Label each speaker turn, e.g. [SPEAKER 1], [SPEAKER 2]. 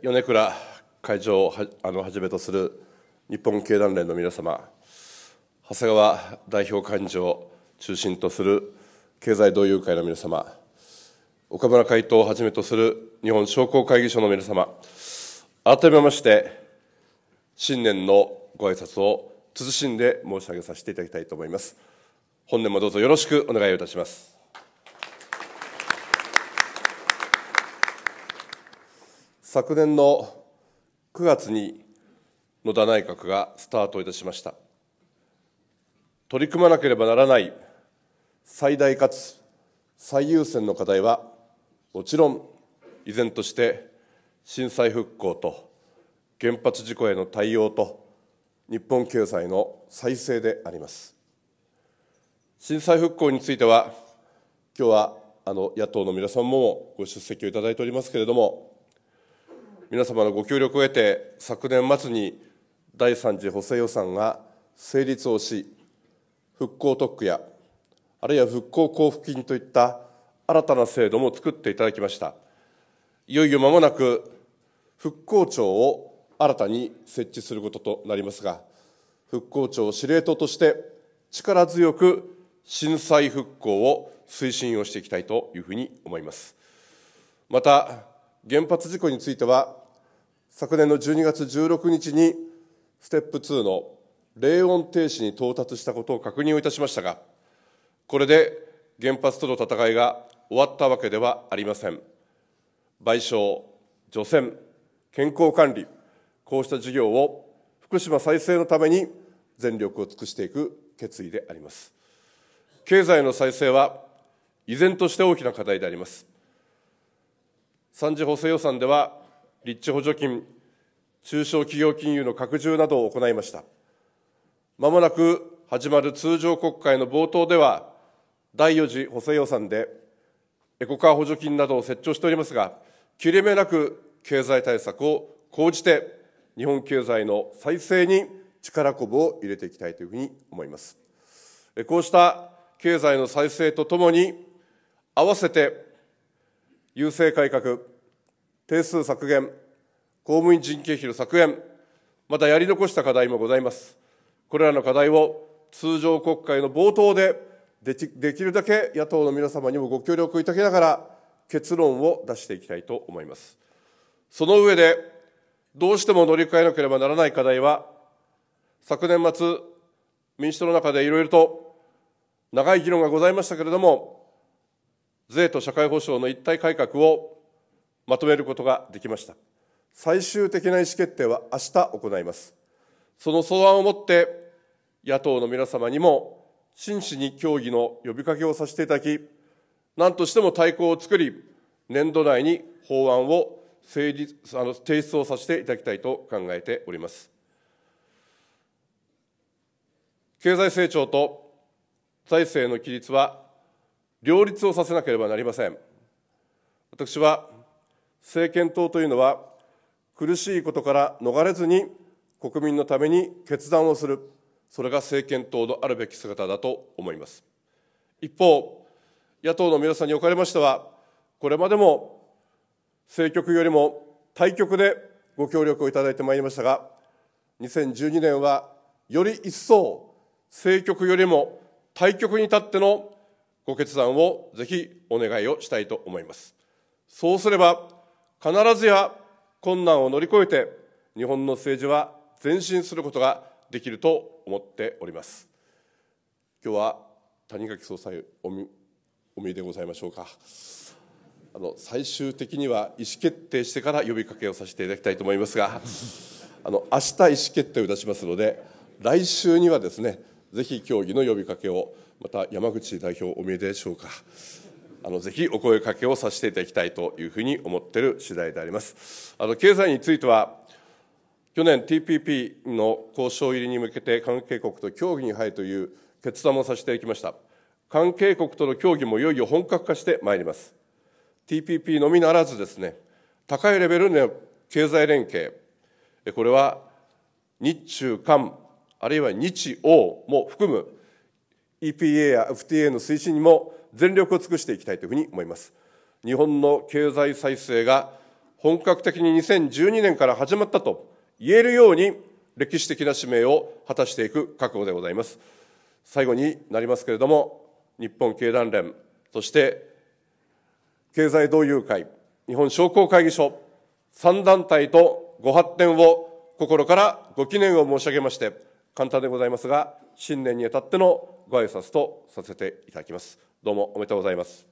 [SPEAKER 1] 米倉会長をはあのじめとする日本経団連の皆様、長谷川代表幹事を中心とする経済同友会の皆様、岡村会頭をはじめとする日本商工会議所の皆様、改めまして、新年のご挨拶を謹んで申し上げさせていただきたいと思います。本年もどうぞよろしくお願いをいたします。昨年の9月に野田内閣がスタートいたしました取り組まなければならない最大かつ最優先の課題はもちろん依然として震災復興と原発事故への対応と日本経済の再生であります震災復興については今日はあの野党の皆さんもご出席をいただいておりますけれども皆様のご協力を得て昨年末に第3次補正予算が成立をし復興特区やあるいは復興交付金といった新たな制度も作っていただきましたいよいよ間もなく復興庁を新たに設置することとなりますが復興庁司令塔として力強く震災復興を推進をしていきたいというふうに思いますまた原発事故については昨年の12月16日にステップ2の冷温停止に到達したことを確認をいたしましたがこれで原発との戦いが終わったわけではありません賠償除染健康管理こうした事業を福島再生のために全力を尽くしていく決意であります経済の再生は依然として大きな課題であります三次補正予算では立地補助金、中小企業金融の拡充などを行いました。まもなく始まる通常国会の冒頭では、第4次補正予算でエコカー補助金などを設置しておりますが、切れ目なく経済対策を講じて、日本経済の再生に力こぶを入れていきたいというふうに思います。こうした経済の再生とともに、合わせて、郵政改革、定数削減、公務員人件費の削減、またやり残した課題もございます。これらの課題を通常国会の冒頭でできるだけ野党の皆様にもご協力いただきながら結論を出していきたいと思います。その上で、どうしても乗り換えなければならない課題は、昨年末、民主党の中でいろいろと長い議論がございましたけれども、税と社会保障の一体改革をまとめることができました最終的な意思決定は明日行いますその素案をもって野党の皆様にも真摯に協議の呼びかけをさせていただき何としても対抗を作り年度内に法案を成立あの提出をさせていただきたいと考えております経済成長と財政の規律は両立をさせなければなりません私は政権党というのは苦しいことから逃れずに国民のために決断をするそれが政権党のあるべき姿だと思います一方野党の皆さんにおかれましてはこれまでも政局よりも対局でご協力をいただいてまいりましたが2012年はより一層政局よりも対局に立ってのご決断をぜひお願いをしたいと思いますそうすれば必ずや困難を乗り越えて、日本の政治は前進することができると思っております。今日は谷垣総裁お見お見でございましょうか。あの最終的には意思決定してから呼びかけをさせていただきたいと思いますが、あの明日意思決定を出しますので、来週にはですね、ぜひ協議の呼びかけをまた山口代表お見えでしょうか。あのぜひお声かけをさせていただきたいというふうに思っている次第であります。あの経済については去年 TPP の交渉入りに向けて関係国と協議に入るという決断もさせていただきました。関係国との協議もいよいよ本格化してまいります。TPP のみならずですね、高いレベルの経済連携、これは日中韓、あるいは日欧も含む EPA や FTA の推進にも全力を尽くしていきたいというふうに思います。日本の経済再生が本格的に2012年から始まったと言えるように歴史的な使命を果たしていく覚悟でございます。最後になりますけれども、日本経団連、そして経済同友会、日本商工会議所、3団体とご発展を心からご記念を申し上げまして、簡単でございますが、新年にあたってのご挨拶とさせていただきます。どうもおめでとうございます。